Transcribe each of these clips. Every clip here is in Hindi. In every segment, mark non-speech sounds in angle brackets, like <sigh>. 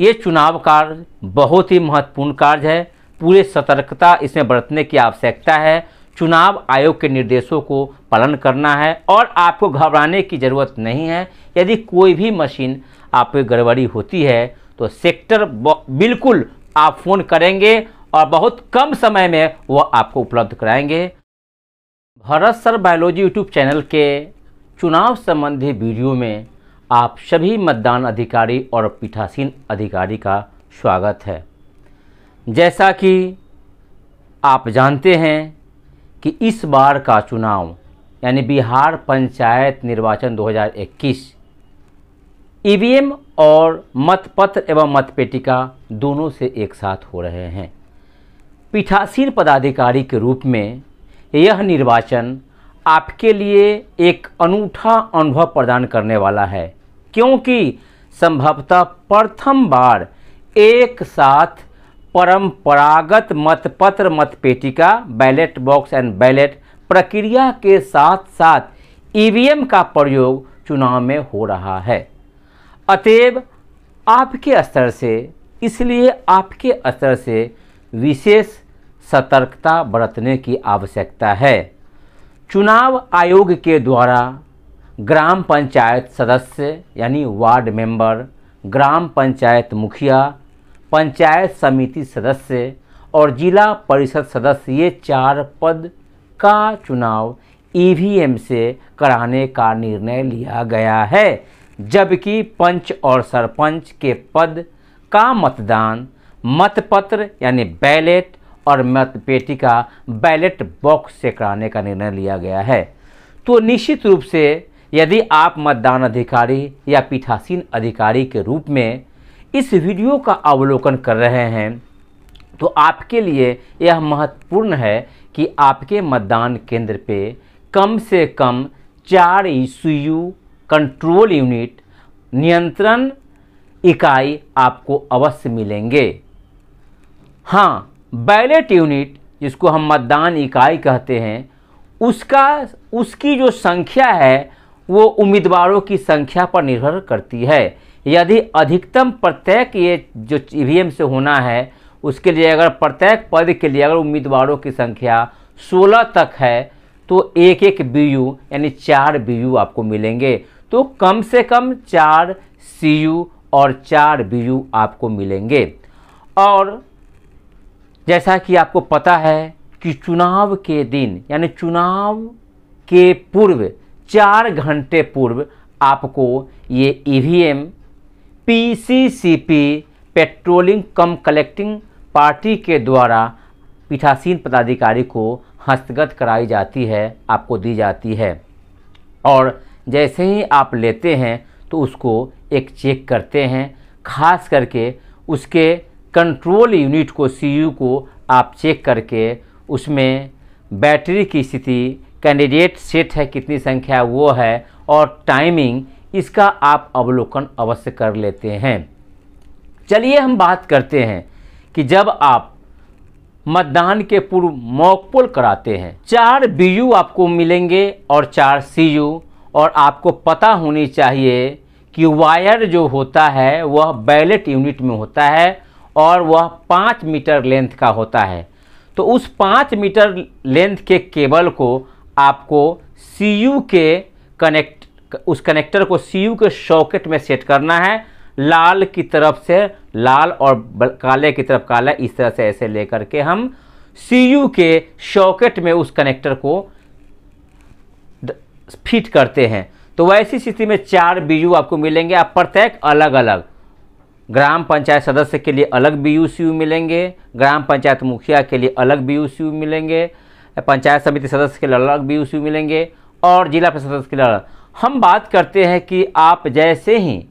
ये चुनाव कार्य बहुत ही महत्वपूर्ण कार्य है पूरे सतर्कता इसमें बरतने की आवश्यकता है चुनाव आयोग के निर्देशों को पालन करना है और आपको घबराने की ज़रूरत नहीं है यदि कोई भी मशीन आप गड़बड़ी होती है तो सेक्टर बिल्कुल आप फ़ोन करेंगे और बहुत कम समय में वह आपको उपलब्ध कराएंगे Bharat sir biology YouTube channel के चुनाव संबंधी वीडियो में आप सभी मतदान अधिकारी और पीठासीन अधिकारी का स्वागत है जैसा कि आप जानते हैं कि इस बार का चुनाव यानी बिहार पंचायत निर्वाचन 2021 ईवीएम और मतपत्र एवं मतपेटिका दोनों से एक साथ हो रहे हैं पीठासीन पदाधिकारी के रूप में यह निर्वाचन आपके लिए एक अनूठा अनुभव प्रदान करने वाला है क्योंकि संभवतः प्रथम बार एक साथ परंपरागत मतपत्र मतपेटिका बैलेट बॉक्स एंड बैलेट प्रक्रिया के साथ साथ ईवीएम का प्रयोग चुनाव में हो रहा है अतएव आपके स्तर से इसलिए आपके स्तर से विशेष सतर्कता बरतने की आवश्यकता है चुनाव आयोग के द्वारा ग्राम पंचायत सदस्य यानी वार्ड मेंबर ग्राम पंचायत मुखिया पंचायत समिति सदस्य और जिला परिषद सदस्य ये चार पद का चुनाव ईवीएम से कराने का निर्णय लिया गया है जबकि पंच और सरपंच के पद का मतदान मतपत्र यानी बैलेट और मतपेटिका बैलेट बॉक्स से कराने का निर्णय लिया गया है तो निश्चित रूप से यदि आप मतदान अधिकारी या पीठासीन अधिकारी के रूप में इस वीडियो का अवलोकन कर रहे हैं तो आपके लिए यह महत्वपूर्ण है कि आपके मतदान केंद्र पे कम से कम चार ई कंट्रोल यूनिट नियंत्रण इकाई आपको अवश्य मिलेंगे हाँ बैलेट यूनिट जिसको हम मतदान इकाई कहते हैं उसका उसकी जो संख्या है वो उम्मीदवारों की संख्या पर निर्भर करती है यदि अधिकतम प्रत्येक ये जो ई से होना है उसके लिए अगर प्रत्येक पद के लिए अगर उम्मीदवारों की संख्या 16 तक है तो एक एक बी यानी चार बी आपको मिलेंगे तो कम से कम चार सी और चार बी आपको मिलेंगे और जैसा कि आपको पता है कि चुनाव के दिन यानी चुनाव के पूर्व चार घंटे पूर्व आपको ये EVM e PCCP patrolling cum collecting party के द्वारा पीठासीन पदाधिकारी को हस्तगत कराई जाती है आपको दी जाती है और जैसे ही आप लेते हैं तो उसको एक चेक करते हैं खास करके उसके कंट्रोल यूनिट को सीयू को आप चेक करके उसमें बैटरी की स्थिति कैंडिडेट सेट है कितनी संख्या वो है और टाइमिंग इसका आप अवलोकन अवश्य कर लेते हैं चलिए हम बात करते हैं कि जब आप मतदान के पूर्व मॉकपोल कराते हैं चार बी आपको मिलेंगे और चार सी और आपको पता होनी चाहिए कि वायर जो होता है वह बैलेट यूनिट में होता है और वह पाँच मीटर लेंथ का होता है तो उस पाँच मीटर लेंथ के केबल को आपको सी यू के कनेक्ट उस कनेक्टर को सी यू के शॉकेट में सेट करना है लाल की तरफ से लाल और काले की तरफ काला इस तरह से ऐसे लेकर के हम सी यू के शॉकेट में उस कनेक्टर को फिट करते हैं तो वैसी स्थिति में चार बीयू आपको मिलेंगे आप प्रत्येक अलग अलग ग्राम पंचायत सदस्य के लिए अलग बी मिलेंगे ग्राम पंचायत मुखिया के लिए अलग बी मिलेंगे पंचायत समिति सदस्य के लड़क भी उसी मिलेंगे और जिला परिषद सदस्य के लड़क हम बात करते हैं कि आप जैसे ही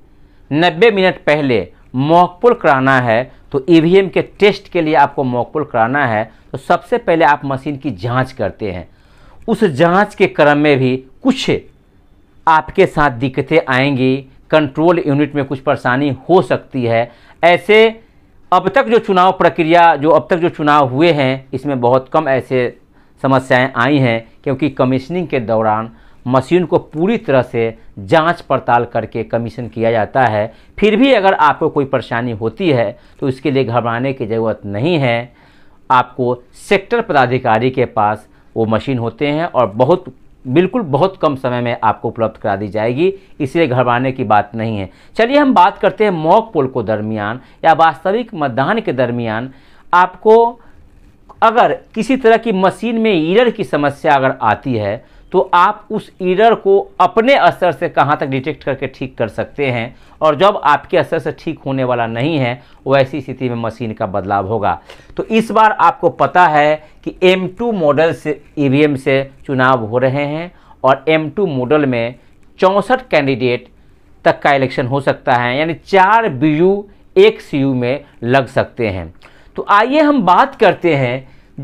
नब्बे मिनट पहले मॉकपुल कराना है तो ई के टेस्ट के लिए आपको मॉकपुल कराना है तो सबसे पहले आप मशीन की जांच करते हैं उस जांच के क्रम में भी कुछ आपके साथ दिक्कतें आएंगी कंट्रोल यूनिट में कुछ परेशानी हो सकती है ऐसे अब तक जो चुनाव प्रक्रिया जो अब तक जो चुनाव हुए हैं इसमें बहुत कम ऐसे समस्याएं आई हैं क्योंकि कमीशनिंग के दौरान मशीन को पूरी तरह से जांच पड़ताल करके कमीशन किया जाता है फिर भी अगर आपको कोई परेशानी होती है तो इसके लिए घबराने की ज़रूरत नहीं है आपको सेक्टर पदाधिकारी के पास वो मशीन होते हैं और बहुत बिल्कुल बहुत कम समय में आपको उपलब्ध करा दी जाएगी इसलिए घबराने की बात नहीं है चलिए हम बात करते हैं मॉक पोल को दरमियान या वास्तविक मतदान के दरमियान आपको अगर किसी तरह की मशीन में ईरर की समस्या अगर आती है तो आप उस ईरर को अपने असर से कहाँ तक डिटेक्ट करके ठीक कर सकते हैं और जब आपके असर से ठीक होने वाला नहीं है वैसी स्थिति में मशीन का बदलाव होगा तो इस बार आपको पता है कि M2 मॉडल से ई e से चुनाव हो रहे हैं और M2 मॉडल में चौंसठ कैंडिडेट तक का इलेक्शन हो सकता है यानी चार बी एक सी में लग सकते हैं तो आइए हम बात करते हैं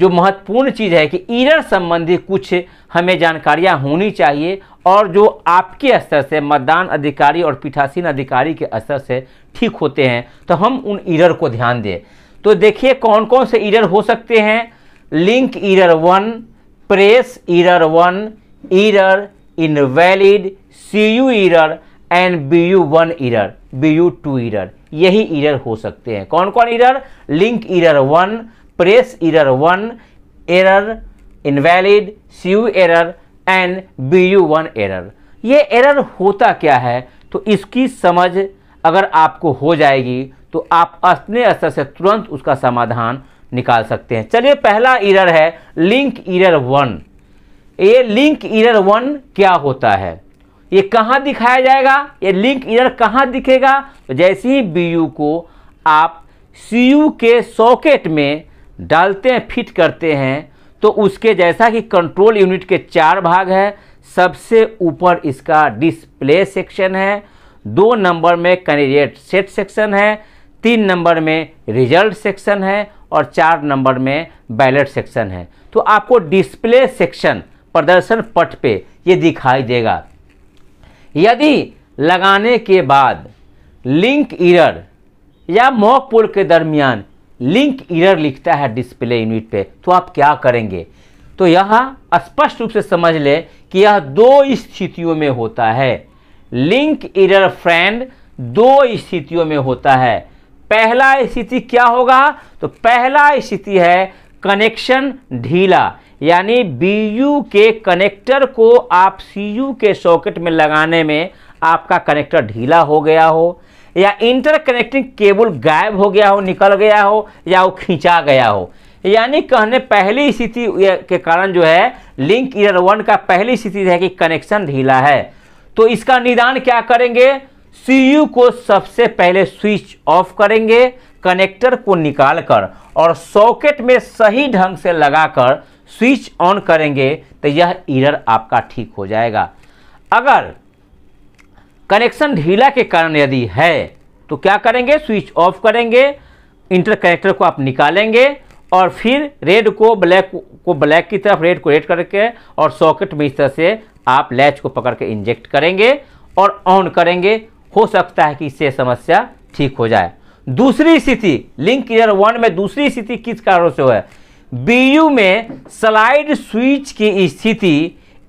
जो महत्वपूर्ण चीज़ है कि ईरर संबंधी कुछ हमें जानकारियां होनी चाहिए और जो आपके स्तर से मतदान अधिकारी और पीठासीन अधिकारी के स्तर से ठीक होते हैं तो हम उन ईरर को ध्यान दें तो देखिए कौन कौन से ईरर हो सकते हैं link error one press error one error invalid C U error and B U one error B U two error यही इरर हो सकते हैं कौन कौन error link error one press error one error invalid U error and B U one error ये एरर होता क्या है तो इसकी समझ अगर आपको हो जाएगी तो आप अपने स्तर से तुरंत उसका समाधान निकाल सकते हैं चलिए पहला इरर है लिंक इरर वन ये लिंक इरर वन क्या होता है ये कहाँ दिखाया जाएगा ये लिंक इधर कहाँ दिखेगा तो जैसे ही बी यू को आप सी यू के सॉकेट में डालते हैं फिट करते हैं तो उसके जैसा कि कंट्रोल यूनिट के चार भाग हैं सबसे ऊपर इसका डिस्प्ले सेक्शन है दो नंबर में कैंडिडेट सेट सेक्शन है तीन नंबर में रिजल्ट सेक्शन है और चार नंबर में बैलेट सेक्शन है तो आपको डिस्प्ले सेक्शन प्रदर्शन पट पे ये दिखाई देगा यदि लगाने के बाद लिंक इरर या मॉक पोल के दरमियान लिंक इरर लिखता है डिस्प्ले यूनिट पे तो आप क्या करेंगे तो यह स्पष्ट रूप से समझ ले कि यह दो स्थितियों में होता है लिंक इरर फ्रेंड दो स्थितियों में होता है पहला स्थिति क्या होगा तो पहला स्थिति है कनेक्शन ढीला यानी बी यू के कनेक्टर को आप सी यू के सॉकेट में लगाने में आपका कनेक्टर ढीला हो गया हो या इंटर कनेक्टिंग केबल गायब हो गया हो निकल गया हो या वो खींचा गया हो यानी कहने पहली स्थिति के कारण जो है लिंक ईयर वन का पहली स्थिति है कि कनेक्शन ढीला है तो इसका निदान क्या करेंगे यू को सबसे पहले स्विच ऑफ करेंगे कनेक्टर को निकालकर और सॉकेट में सही ढंग से लगाकर स्विच ऑन करेंगे तो यह इरर आपका ठीक हो जाएगा अगर कनेक्शन ढीला के कारण यदि है तो क्या करेंगे स्विच ऑफ करेंगे इंटर कनेक्टर को आप निकालेंगे और फिर रेड को ब्लैक को ब्लैक की तरफ रेड को रेड करके और सॉकेट में इस तरह से आप लैच को पकड़ के इंजेक्ट करेंगे और ऑन करेंगे हो सकता है कि इससे समस्या ठीक हो जाए दूसरी स्थिति लिंक ईयर वन में दूसरी स्थिति किस कारणों से हो है बीयू में स्लाइड स्विच की स्थिति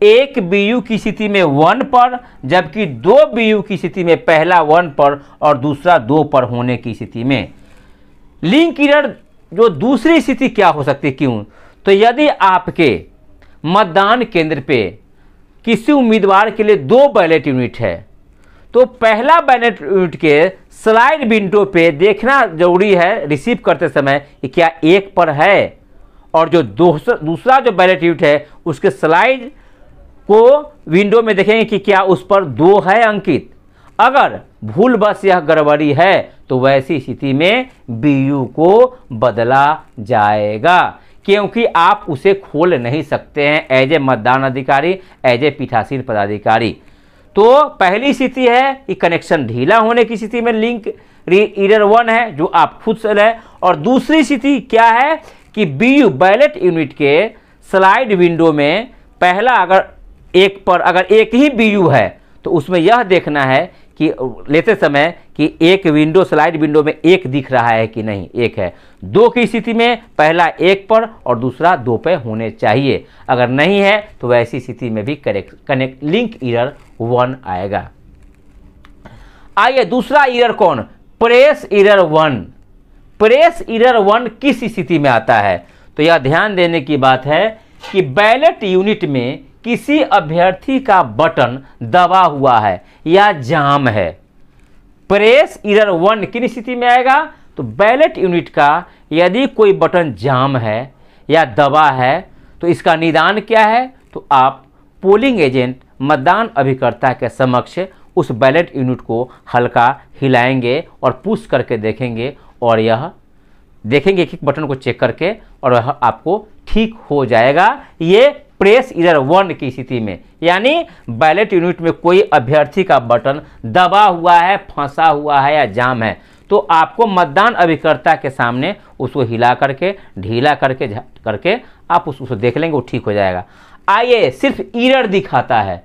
एक बीयू की स्थिति में वन पर जबकि दो बीयू की स्थिति में पहला वन पर और दूसरा दो पर होने की स्थिति में लिंक इरर जो दूसरी स्थिति क्या हो सकती क्यों तो यदि आपके मतदान केंद्र पे किसी उम्मीदवार के लिए दो बैलेट यूनिट है तो पहला बैलेट यूनिट के स्लाइड विंडो पे देखना जरूरी है रिसीव करते समय कि क्या एक पर है और जो दूसरा जो बैलेट यूनिट है उसके स्लाइड को विंडो में देखेंगे कि क्या उस पर दो है अंकित अगर भूल बस यह गड़बड़ी है तो वैसी स्थिति में बीयू को बदला जाएगा क्योंकि आप उसे खोल नहीं सकते हैं एज ए मतदान अधिकारी एज ए पीठासीन पदाधिकारी तो पहली स्थिति है कि कनेक्शन ढीला होने की स्थिति में लिंक इरर वन है जो आप खुद से लें और दूसरी स्थिति क्या है कि बी यू बैलेट यूनिट के स्लाइड विंडो में पहला अगर एक पर अगर एक ही बी यू है तो उसमें यह देखना है कि लेते समय कि एक विंडो स्लाइड विंडो में एक दिख रहा है कि नहीं एक है दो की स्थिति में पहला एक पर और दूसरा दो पे होने चाहिए अगर नहीं है तो वैसी स्थिति में भी correct connect link error one आएगा आइए दूसरा ईयर कौन press error one press error one किस स्थिति में आता है तो यह ध्यान देने की बात है कि बैलेट यूनिट में किसी अभ्यर्थी का बटन दबा हुआ है या जाम है प्रेस इरर वन किन स्थिति में आएगा तो बैलेट यूनिट का यदि कोई बटन जाम है या दबा है तो इसका निदान क्या है तो आप पोलिंग एजेंट मतदान अभिकर्ता के समक्ष उस बैलेट यूनिट को हल्का हिलाएंगे और पुश करके देखेंगे और यह देखेंगे एक एक बटन को चेक करके और वह आपको ठीक हो जाएगा ये प्रेस इधर वन की स्थिति में यानी बैलेट यूनिट में कोई अभ्यर्थी का बटन दबा हुआ है फंसा हुआ है या जाम है तो आपको मतदान अभिकर्ता के सामने उसको हिला करके ढीला करके करके आप उस, उसको देख लेंगे वो ठीक हो जाएगा आइए सिर्फ ईरर दिखाता है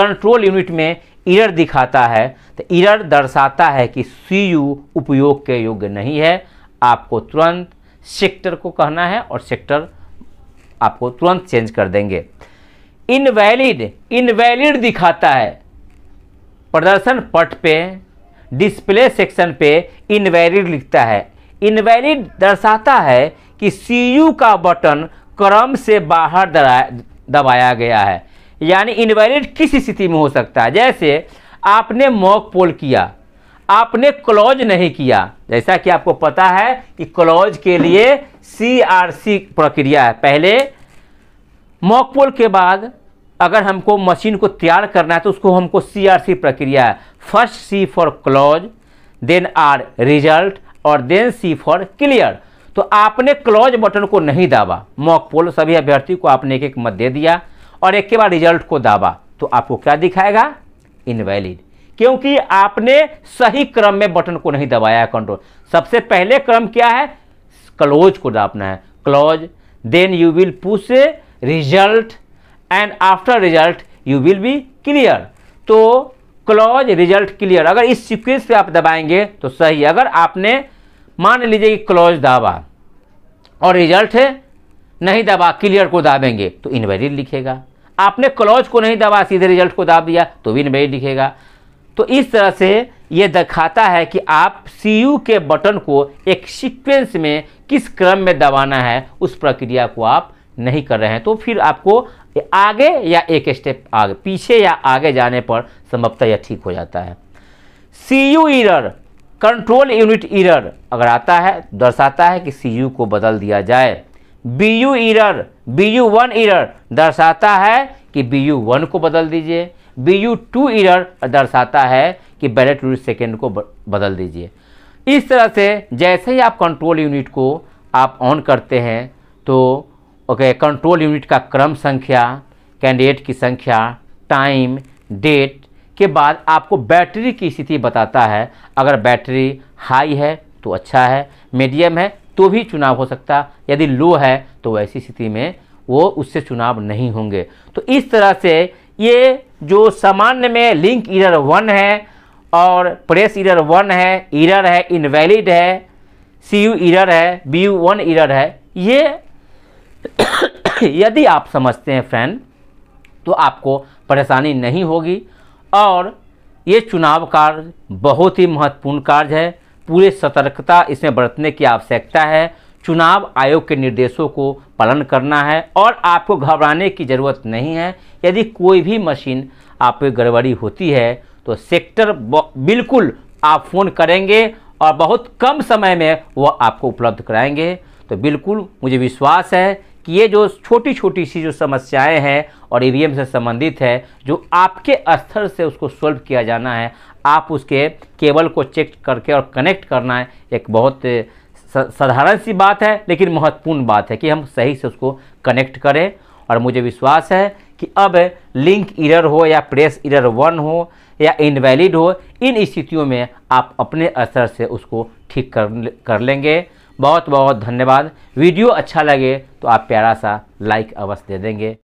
कंट्रोल यूनिट में इरर दिखाता है तो इरर दर्शाता है कि सी यू उपयोग के योग्य नहीं है आपको तुरंत सेक्टर को कहना है और सेक्टर आपको तुरंत चेंज कर देंगे इनवैलिड इनवैलिड दिखाता है प्रदर्शन पट पे डिस्प्ले सेक्शन पे इनवैलिड लिखता है इनवैलिड दर्शाता है कि सी यू का बटन क्रम से बाहर दबाया गया है यानी इनवैलिड किस स्थिति में हो सकता है जैसे आपने मॉक पोल किया आपने क्लॉज नहीं किया जैसा कि आपको पता है कि क्लॉज के लिए सीआरसी प्रक्रिया है पहले मॉक पोल के बाद अगर हमको मशीन को तैयार करना है तो उसको हमको सीआरसी प्रक्रिया है first C for close then R result और देन सी फॉर क्लियर तो आपने क्लॉज बटन को नहीं दाबा मॉक पोल सभी अभ्यर्थी को आपने एक एक मत दे दिया और एक के बाद रिजल्ट को दाबा तो आपको क्या दिखाएगा इनवैलिड क्योंकि आपने सही क्रम में बटन को नहीं दबाया कंट्रोल सबसे पहले क्रम क्या है क्लोज को दापना है close then you will push result and after result you will be clear तो क्लोज रिजल्ट क्लियर अगर इस सिक्वेंस पे आप दबाएंगे तो सही अगर आपने मान लीजिए कि क्लोज दाबा और रिजल्ट नहीं दबा क्लियर को दाबेंगे तो इनवैलिड लिखेगा आपने क्लॉज को नहीं दबा सीधे रिजल्ट को दाब दिया तो भी नहीं दिखेगा तो इस तरह से ये दिखाता है कि आप सी के बटन को एक सीक्वेंस में किस क्रम में दबाना है उस प्रक्रिया को आप नहीं कर रहे हैं तो फिर आपको आगे या एक स्टेप आगे पीछे या आगे जाने पर संभवतः यह ठीक हो जाता है C U error control unit error अगर आता है दर्शाता है कि सी यू को बदल दिया जाए B U error B U one error दर्शाता है कि बी यू वन को बदल दीजिए बी यू टू ईरर दर्शाता है कि बैलेट यूनिट सेकेंड को बदल दीजिए इस तरह से जैसे ही आप कंट्रोल यूनिट को आप ऑन करते हैं तो ओके कंट्रोल यूनिट का क्रम संख्या कैंडिडेट की संख्या टाइम डेट के बाद आपको बैटरी की स्थिति बताता है अगर बैटरी हाई है तो अच्छा है मीडियम है तो भी चुनाव हो सकता यदि लो है तो वैसी स्थिति में वो उससे चुनाव नहीं होंगे तो इस तरह से ये जो सामान्य में लिंक इरर वन है और प्रेस इरर वन है इरर है इनवैलिड है सी यू इरर है बी यू वन इरर है ये <coughs> यदि आप समझते हैं फ्रेंड तो आपको परेशानी नहीं होगी और ये चुनाव कार्य बहुत ही महत्वपूर्ण कार्य है पूरे सतर्कता इसमें बरतने की आवश्यकता है चुनाव आयोग के निर्देशों को पालन करना है और आपको घबराने की ज़रूरत नहीं है यदि कोई भी मशीन आप गड़बड़ी होती है तो सेक्टर बिल्कुल आप फ़ोन करेंगे और बहुत कम समय में वह आपको उपलब्ध कराएंगे तो बिल्कुल मुझे विश्वास है कि ये जो छोटी छोटी सी जो समस्याएं हैं और ई से संबंधित है जो आपके स्तर से उसको सॉल्व किया जाना है आप उसके केबल को चेक करके और कनेक्ट करना है एक बहुत साधारण सी बात है लेकिन महत्वपूर्ण बात है कि हम सही से उसको कनेक्ट करें और मुझे विश्वास है कि अब लिंक इरर हो या प्रेस इरर वन हो या इनवैलिड हो इन स्थितियों में आप अपने असर से उसको ठीक कर कर लेंगे बहुत बहुत धन्यवाद वीडियो अच्छा लगे तो आप प्यारा सा लाइक अवश्य दे देंगे